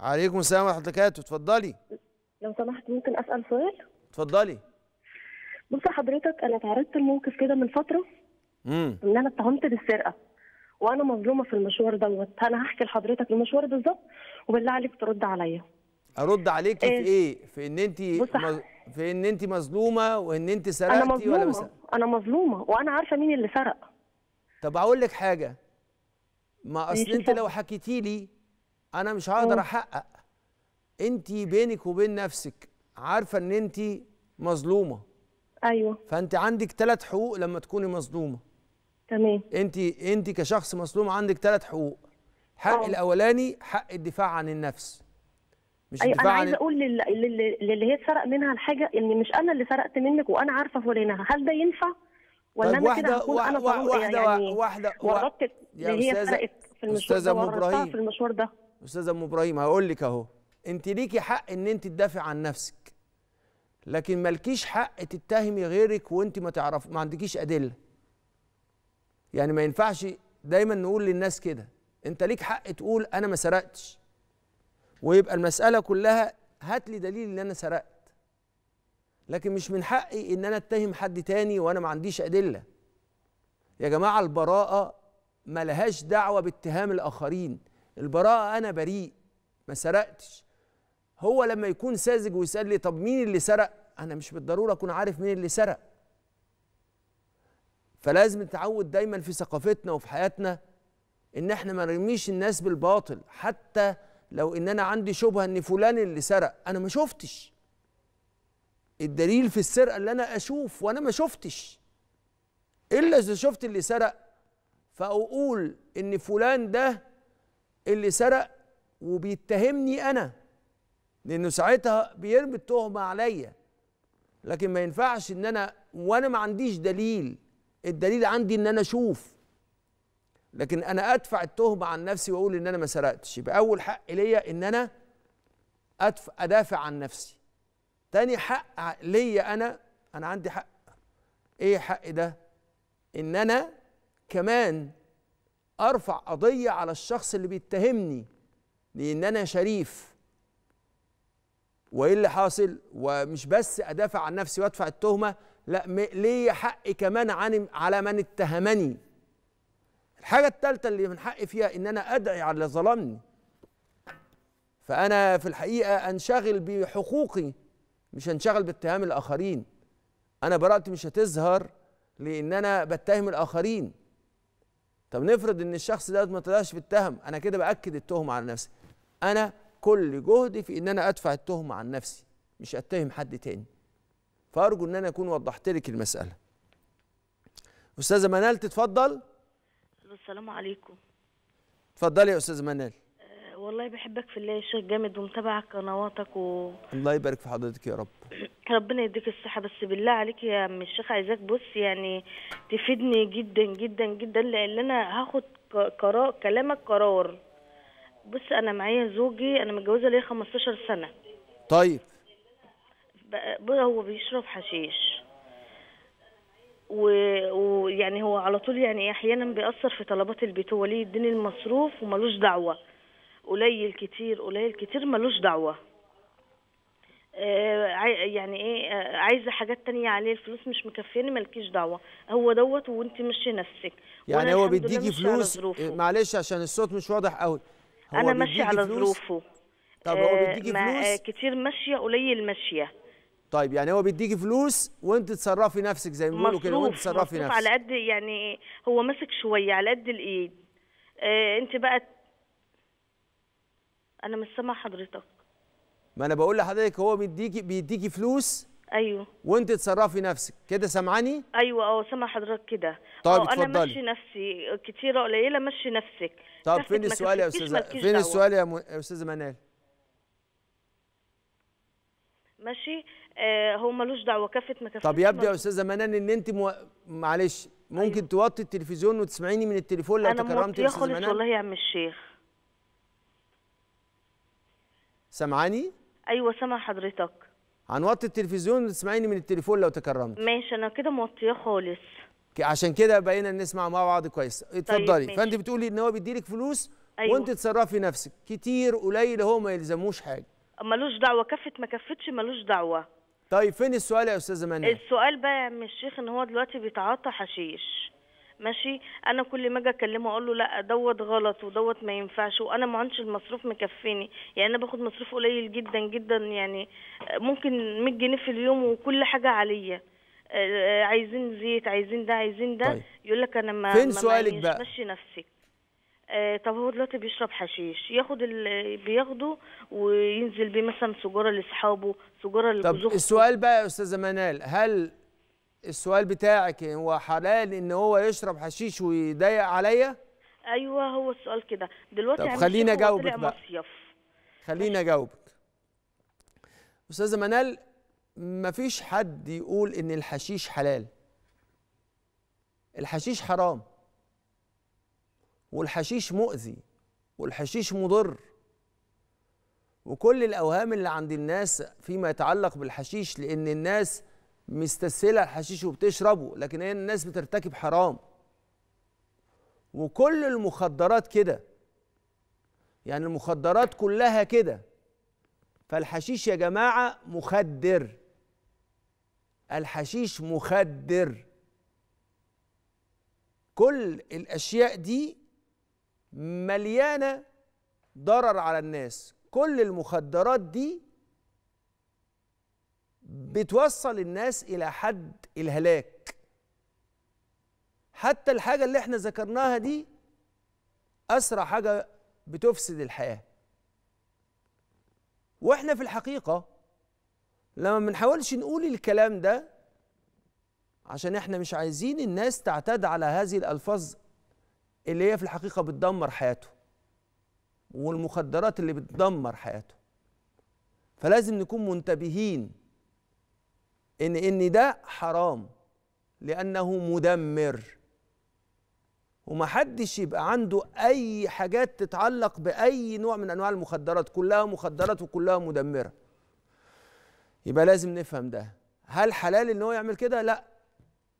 Speaker 1: عليكم السلام ورحمه الله وبركاته اتفضلي لو سمحت ممكن اسال سؤال اتفضلي
Speaker 3: بص حضرتك انا تعرضت لموقف كده من فتره امم ان انا اتهمت بالسرقه وانا مظلومه في المشوار دوت انا هحكي لحضرتك المشوار بالظبط وبالله عليك ترد عليا
Speaker 1: ارد عليكي إيه؟ في ايه في ان انت في ان انت مظلومه وان انت سرقتي أنا مظلومة. ولا مسرق.
Speaker 3: انا مظلومه وانا عارفه مين اللي سرق
Speaker 1: طب اقول لك حاجه ما اصل انت لو حكيتي لي انا مش هقدر إيه. احقق انت بينك وبين نفسك عارفه ان انت مظلومه ايوه فانت عندك ثلاث حقوق لما تكوني مظلومه تمام انت انت كشخص مظلوم عندك ثلاث حقوق الحق آه. الاولاني حق الدفاع عن النفس مش أيوة انا عايز اقول
Speaker 3: للي, لل... هي اتسرق منها الحاجه ان يعني مش انا اللي سرقت منك وانا عارفه فلانها هل ده ينفع ولا طيب انا كده و... انا واحده يعني
Speaker 1: واحده يا اللي هي سرقت في المشوار استاذه ام ابراهيم في المشوار ده استاذه ام ابراهيم هقول لك اهو انت ليكي حق ان انت تدافع عن نفسك لكن مالكيش حق تتهمي غيرك وانت ما تعرف ما عندكيش ادله يعني ما ينفعش دايما نقول للناس كده انت ليك حق تقول انا ما سرقتش ويبقى المساله كلها هات لي دليل ان انا سرقت لكن مش من حقي ان انا اتهم حد تاني وانا ما عنديش ادله يا جماعه البراءه لهاش دعوه باتهام الاخرين البراءه انا بريء ما سرقتش هو لما يكون ساذج ويسال لي طب مين اللي سرق انا مش بالضروره اكون عارف مين اللي سرق فلازم نتعود دايما في ثقافتنا وفي حياتنا ان احنا ما نرميش الناس بالباطل حتى لو ان انا عندي شبهه ان فلان اللي سرق انا ما شفتش الدليل في السرقه اللي انا اشوف وانا ما شفتش الا اذا شفت اللي سرق فاقول ان فلان ده اللي سرق وبيتهمني انا لانه ساعتها بيرمي التهمه عليا لكن ما ينفعش ان انا وانا ما عنديش دليل الدليل عندي ان انا اشوف لكن انا ادفع التهمه عن نفسي واقول ان انا ما سرقتش يبقى اول حق ليا ان انا أدفع ادافع عن نفسي تاني حق ليا انا انا عندي حق ايه حق ده ان انا كمان ارفع قضيه على الشخص اللي بيتهمني لان انا شريف وايه اللي حاصل ومش بس ادافع عن نفسي وادفع التهمه لا ليا حق كمان عن على من اتهمني الحاجة الثالثة اللي من حقي فيها إن أنا أدعي على اللي ظلمني فأنا في الحقيقة أنشغل بحقوقي مش أنشغل باتهام الآخرين أنا براءتي مش هتظهر لأن أنا بتهم الآخرين طب نفرض إن الشخص ده ما طلعش بيتهم أنا كده بأكد التهم على نفسي أنا كل جهدي في إن أنا أدفع التهم عن نفسي مش أتهم حد تاني فارجو ان انا اكون وضحت لك المساله استاذه منال تتفضل
Speaker 5: السلام عليكم
Speaker 1: اتفضلي يا استاذه منال
Speaker 5: أه، والله بحبك في الله يا شيخ جامد ومتابع قنواتك و
Speaker 1: الله يبارك في حضرتك يا رب
Speaker 5: ربنا يديك الصحه بس بالله عليك يا ام الشيخ عايزاك بص يعني تفيدني جدا جدا جدا لان انا هاخد قرار كلامك قرار بص انا معايا زوجي انا متجوزه ليه 15 سنه طيب بقى هو بيشرب حشيش ويعني هو على طول يعني احيانا بيأثر في طلبات البيت هو ليه يديني المصروف وملوش دعوه قليل كتير قليل كتير ملوش دعوه آه، يعني ايه آه، عايزه حاجات تانية عليه الفلوس مش مكفياني مالكيش دعوه هو دوت وانت مشي نفسك يعني هو بيديكي فلوس
Speaker 1: إيه، معلش عشان الصوت مش واضح قوي انا ماشيه على ظروفه طب هو آه، بيديكي فلوس
Speaker 5: كتير ماشيه قليل ماشيه
Speaker 1: طيب يعني هو بيديكي فلوس وانت تصرفي نفسك زي ما بيقولوا كده وانت تصرفي نفسك على
Speaker 5: قد يعني هو ماسك شويه على قد الايد اه انت بقى انا مش سامع حضرتك
Speaker 1: ما انا بقول لحضرتك هو بيديكي بيديكي فلوس ايوه وانت تصرفي نفسك كده سامعاني
Speaker 5: ايوه اه سامع حضرتك كده طيب أه، انا ماشي نفسي كتيره قليله ماشي نفسك طب فين السؤال يا استاذه فين السؤال
Speaker 1: يا استاذه منال
Speaker 5: ماشي آه، هو ملوش دعوه كافه مكافحه طب يبدو يا استاذه
Speaker 1: منان ان انت مو... معلش ممكن أيوه. توطي التلفزيون وتسمعيني من التليفون لو تكرمتي استاذه منان انا خالص والله
Speaker 5: يا عم الشيخ سامعاني ايوه سامع حضرتك
Speaker 1: هنوطي التلفزيون وتسمعيني من التليفون لو تكرمت
Speaker 5: ماشي انا كده موطيه خالص
Speaker 1: عشان كده بقينا نسمع مع بعض كويس طيب، اتفضلي طيب فانت بتقولي ان هو بيديلك فلوس أيوة. وانت تصرفي نفسك كتير قليل هو ما يلزموش حاجه ملوش دعوه كفت ما كفتش ملوش دعوه طيب فين السؤال يا استاذه
Speaker 5: منى السؤال بقى يا عم الشيخ ان هو دلوقتي بيتعاطى حشيش ماشي انا كل ما اجي اكلمه اقول له لا دوت غلط ودوت ما ينفعش وانا ما عنديش المصروف مكفيني يعني انا باخد مصروف قليل جدا جدا يعني ممكن 100 جنيه في اليوم وكل حاجه عليا آه، آه، عايزين زيت عايزين ده عايزين ده طيب. يقول لك انا ما فين ما سؤالك بقى
Speaker 1: ماشي نفسك آه،
Speaker 5: طب هو دلوقتي بيشرب حشيش ياخد اللي بياخده وينزل بيه مثلا سجاره لاصحابه سجاره
Speaker 1: لجوزه طب السؤال بقى يا استاذه منال هل السؤال بتاعك هو حلال ان هو يشرب حشيش ويضايق عليا
Speaker 5: ايوه هو السؤال كده دلوقتي طب خلينا اجاوبك بقى مصيف.
Speaker 1: خلينا اجاوبك استاذه منال مفيش حد يقول ان الحشيش حلال الحشيش حرام والحشيش مؤذي والحشيش مضر وكل الاوهام اللي عند الناس فيما يتعلق بالحشيش لان الناس مستسهله الحشيش وبتشربه لكن هي الناس بترتكب حرام وكل المخدرات كده يعني المخدرات كلها كده فالحشيش يا جماعه مخدر الحشيش مخدر كل الاشياء دي مليانه ضرر على الناس كل المخدرات دي بتوصل الناس الى حد الهلاك حتى الحاجه اللي احنا ذكرناها دي اسرع حاجه بتفسد الحياه واحنا في الحقيقه لما بنحاولش نقول الكلام ده عشان احنا مش عايزين الناس تعتاد على هذه الالفاظ اللي هي في الحقيقه بتدمر حياته والمخدرات اللي بتدمر حياته فلازم نكون منتبهين ان ان ده حرام لانه مدمر ومحدش يبقى عنده اي حاجات تتعلق باي نوع من انواع المخدرات كلها مخدرات وكلها مدمره يبقى لازم نفهم ده هل حلال ان هو يعمل كده لا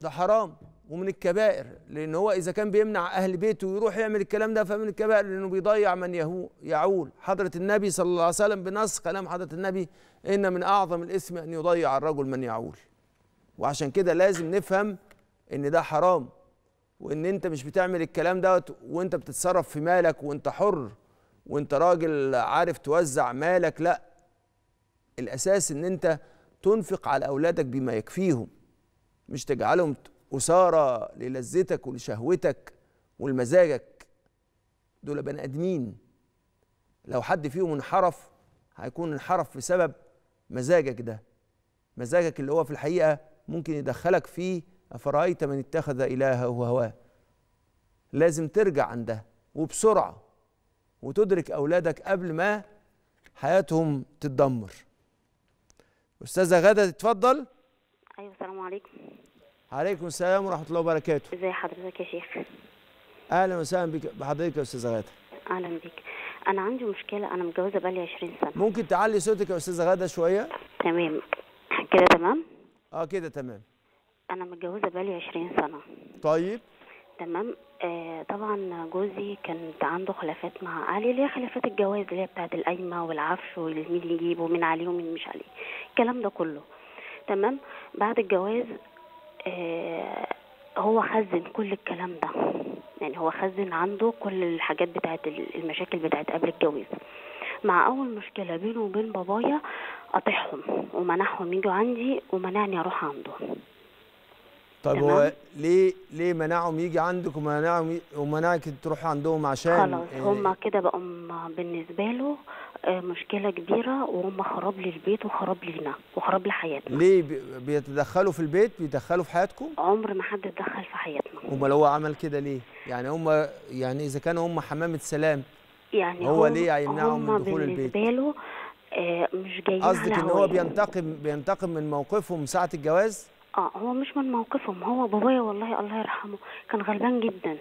Speaker 1: ده حرام ومن الكبائر لان هو اذا كان بيمنع اهل بيته ويروح يعمل الكلام ده فمن الكبائر لانه بيضيع من يهو يعول حضره النبي صلى الله عليه وسلم بنص كلام حضره النبي ان من اعظم الاثم ان يضيع الرجل من يعول وعشان كده لازم نفهم ان ده حرام وان انت مش بتعمل الكلام دوت وانت بتتصرف في مالك وانت حر وانت راجل عارف توزع مالك لا الاساس ان انت تنفق على اولادك بما يكفيهم مش تجعلهم أسارة للذتك ولشهوتك ولمزاجك دول بني آدمين لو حد فيهم انحرف هيكون انحرف بسبب مزاجك ده مزاجك اللي هو في الحقيقة ممكن يدخلك فيه أفرأيت من اتخذ إلهه هواه لازم ترجع عن ده وبسرعة وتدرك أولادك قبل ما حياتهم تتدمر أستاذة غادة تتفضل
Speaker 6: أيوة السلام عليكم
Speaker 1: عليكم السلام ورحمه الله وبركاته ازي حضرتك يا شيخ اهلا وسهلا بك بحضرتك يا استاذه غاده
Speaker 6: اهلا بك انا عندي مشكله انا متجوزه بقالي 20
Speaker 1: سنه ممكن تعلي صوتك يا استاذه غاده شويه تمام كده تمام اه كده تمام
Speaker 6: انا متجوزه بقالي 20 سنه طيب تمام آه طبعا جوزي كانت عنده خلافات مع علي اللي هي خلافات الجواز اللي هي بتاعت القايمه والعفش ومين يجيب ومين عليه ومين مش عليه الكلام ده كله تمام بعد الجواز آه، هو خزن كل الكلام ده يعني هو خزن عنده كل الحاجات بتاعت المشاكل بتاعت قبل الجواز مع اول مشكله بينه وبين بابايا قاطعهم ومنعهم يجوا عندي ومنعني اروح عنده
Speaker 1: طيب هو ليه ليه منعهم يجي عندك ومنعهم ومنعك تروح عندهم عشان خلاص إيه هم كده بقوا بالنسبه له آه، مشكله
Speaker 6: كبيره وهم خراب للبيت وخراب لينا وخراب لحياتنا ليه
Speaker 1: بيتدخلوا في البيت بيتدخلوا في حياتكم
Speaker 6: عمر ما حد اتدخل في حياتنا
Speaker 1: امال هو عمل كده ليه يعني هم يعني اذا كانوا هم حمامه سلام
Speaker 4: يعني هو ليه هيمنعهم من دخول البيت
Speaker 1: بالنسبه له آه، مش جايين قصدك ان هو بينتقم بينتقم من موقفهم ساعه الجواز اه
Speaker 6: هو مش من موقفهم هو بابايا
Speaker 1: والله الله يرحمه كان غلبان جدا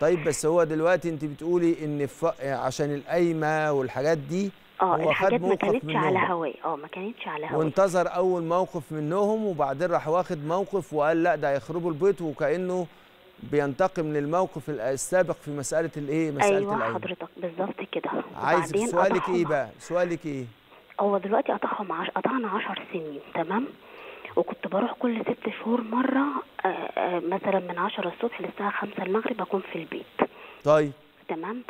Speaker 1: طيب بس هو دلوقتي انت بتقولي ان ف... عشان القايمه والحاجات دي اه الحاجات ما كانتش على هواي
Speaker 6: اه ما كانتش على هواي
Speaker 1: وانتظر اول موقف منهم وبعدين راح واخد موقف وقال لا ده هيخربوا البيت وكانه بينتقم للموقف السابق في مساله الايه مساله ايوه العين. حضرتك
Speaker 6: بالظبط كده عايز سؤالك ايه بقى
Speaker 1: سؤالك ايه
Speaker 6: هو دلوقتي قطعهم عش... قطعنا 10 سنين تمام وكنت بروح كل ست شهور مرة آه، آه، مثلا من 10 الصبح للساعة 5 المغرب أكون في
Speaker 1: البيت طيب
Speaker 6: تمام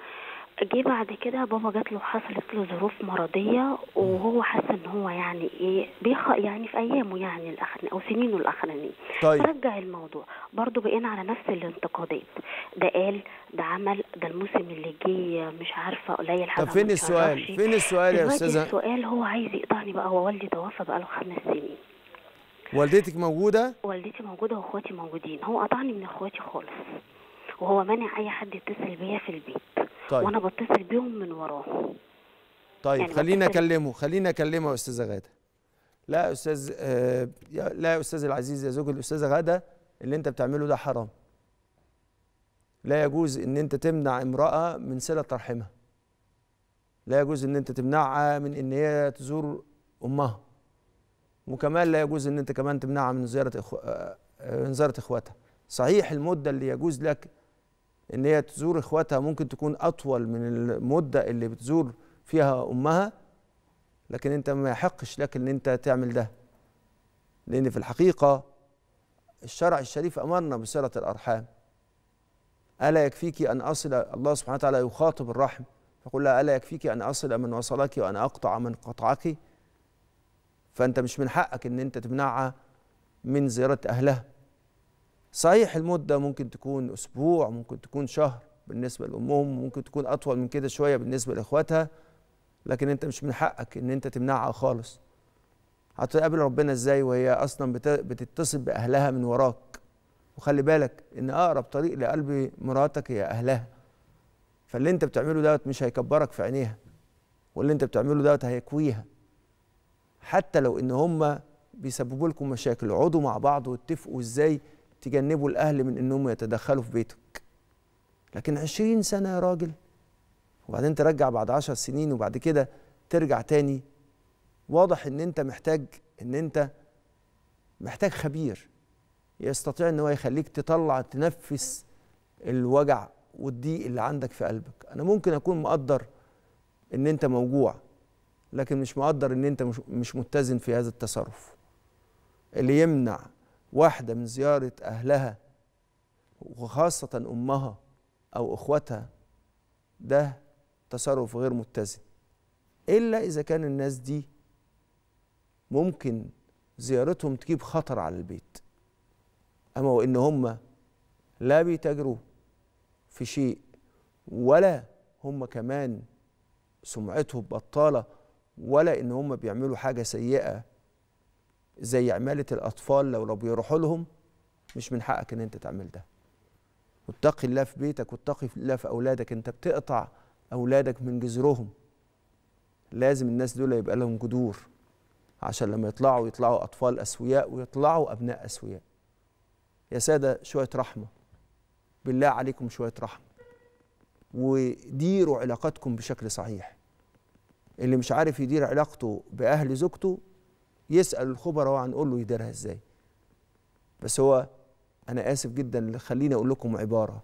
Speaker 6: جه بعد كده بابا جات له حصلت له ظروف مرضيه وهو حس ان هو يعني ايه بيخ يعني في ايامه يعني الأخر او سنينه الاخرانيه طيب. رجع الموضوع برضه بقينا على نفس الانتقادات ده قال ده عمل ده الموسم اللي جه مش عارفه قليل حاجه طب فين السؤال فين السؤال يا استاذه السؤال هو عايز يقطعني بقى هو والدي توفى بقى له خمس سنين
Speaker 1: والدتك موجودة؟
Speaker 6: والدتي موجودة واخواتي موجودين هو قطعني من اخواتي خالص وهو مانع اي حد يتصل بيا في البيت طيب. وانا بتصل بيهم من وراه
Speaker 1: طيب يعني خلينا اكلمه خلينا اكلمه يا استاذه غاده لا يا استاذ آه لا يا استاذ العزيز يا زوج الاستاذه غاده اللي انت بتعمله ده حرام لا يجوز ان انت تمنع امراه من صله رحمها لا يجوز ان انت تمنعها من ان هي تزور امها وكمان لا يجوز ان انت كمان تمنعها من زياره آه، آه، من زياره اخواتها صحيح المده اللي يجوز لك ان هي تزور اخواتها ممكن تكون اطول من المده اللي بتزور فيها امها لكن انت ما يحقش لك ان انت تعمل ده لان في الحقيقه الشرع الشريف امرنا بصله الارحام الا يكفيك ان اصل الله سبحانه وتعالى يخاطب الرحم فقل لها الا يكفيك ان اصل من وصلك وان اقطع من قطعك فأنت مش من حقك إن أنت تمنعها من زيارة أهلها صحيح المدة ممكن تكون أسبوع ممكن تكون شهر بالنسبة لأمهم ممكن تكون أطول من كده شوية بالنسبة لإخواتها لكن أنت مش من حقك إن أنت تمنعها خالص هتقابل ربنا إزاي وهي أصلا بتتصل بأهلها من وراك وخلي بالك إن أقرب طريق لقلب مراتك هي أهلها فاللي أنت بتعمله دوت مش هيكبرك في عينيها واللي أنت بتعمله دوت هيكويها حتى لو ان هم بيسببوا لكم مشاكل اقعدوا مع بعض واتفقوا ازاي تجنبوا الاهل من انهم يتدخلوا في بيتك لكن 20 سنه يا راجل وبعدين ترجع بعد 10 سنين وبعد كده ترجع تاني واضح ان انت محتاج ان انت محتاج خبير يستطيع ان هو يخليك تطلع تنفس الوجع والضيق اللي عندك في قلبك انا ممكن اكون مقدر ان انت موجوع لكن مش مقدر ان انت مش, مش متزن في هذا التصرف اللي يمنع واحده من زياره اهلها وخاصه امها او اخواتها ده تصرف غير متزن الا اذا كان الناس دي ممكن زيارتهم تجيب خطر على البيت اما وان هم لا بيتاجروا في شيء ولا هم كمان سمعتهم بطاله ولا ان هم بيعملوا حاجه سيئه زي عماله الاطفال لو لو بيروحوا لهم مش من حقك ان انت تعمل ده واتق الله في بيتك واتقي الله في اولادك انت بتقطع اولادك من جذرهم لازم الناس دول يبقى لهم جذور عشان لما يطلعوا يطلعوا اطفال اسوياء ويطلعوا ابناء اسوياء يا ساده شويه رحمه بالله عليكم شويه رحمه وديروا علاقاتكم بشكل صحيح اللي مش عارف يدير علاقته باهل زوجته يسال الخبراء وهنقول له يديرها ازاي بس هو انا اسف جدا خليني اقول لكم عباره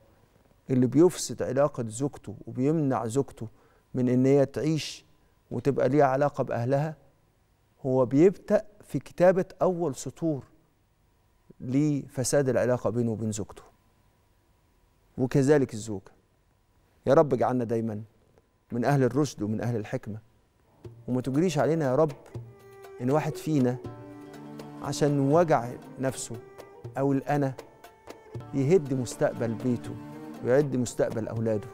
Speaker 1: اللي بيفسد علاقه زوجته وبيمنع زوجته من ان هي تعيش وتبقى ليها علاقه باهلها هو بيبدا في كتابه اول سطور لفساد العلاقه بينه وبين زوجته وكذلك الزوجه يا رب اجعلنا دايما من اهل الرشد ومن اهل الحكمه وما تجريش علينا يا رب ان واحد فينا عشان وجع نفسه او الانا يهد مستقبل بيته ويعد مستقبل اولاده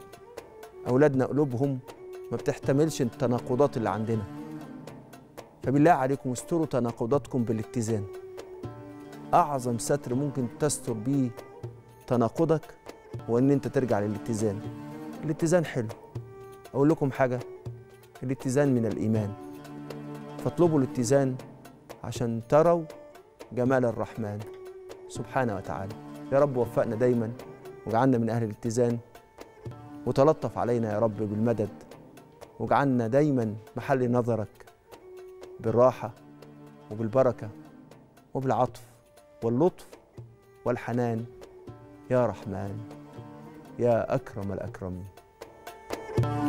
Speaker 1: اولادنا قلوبهم ما بتحتملش التناقضات اللي عندنا فبالله عليكم استروا تناقضاتكم بالاتزان اعظم ستر ممكن تستر بيه تناقضك هو ان انت ترجع للاتزان الاتزان حلو اقول لكم حاجه الاتزان من الإيمان فاطلبوا الاتزان عشان تروا جمال الرحمن سبحانه وتعالى يا رب وفقنا دايما واجعلنا من أهل الاتزان وتلطف علينا يا رب بالمدد واجعلنا دايما محل نظرك بالراحة وبالبركة وبالعطف واللطف والحنان يا رحمن يا أكرم الأكرمين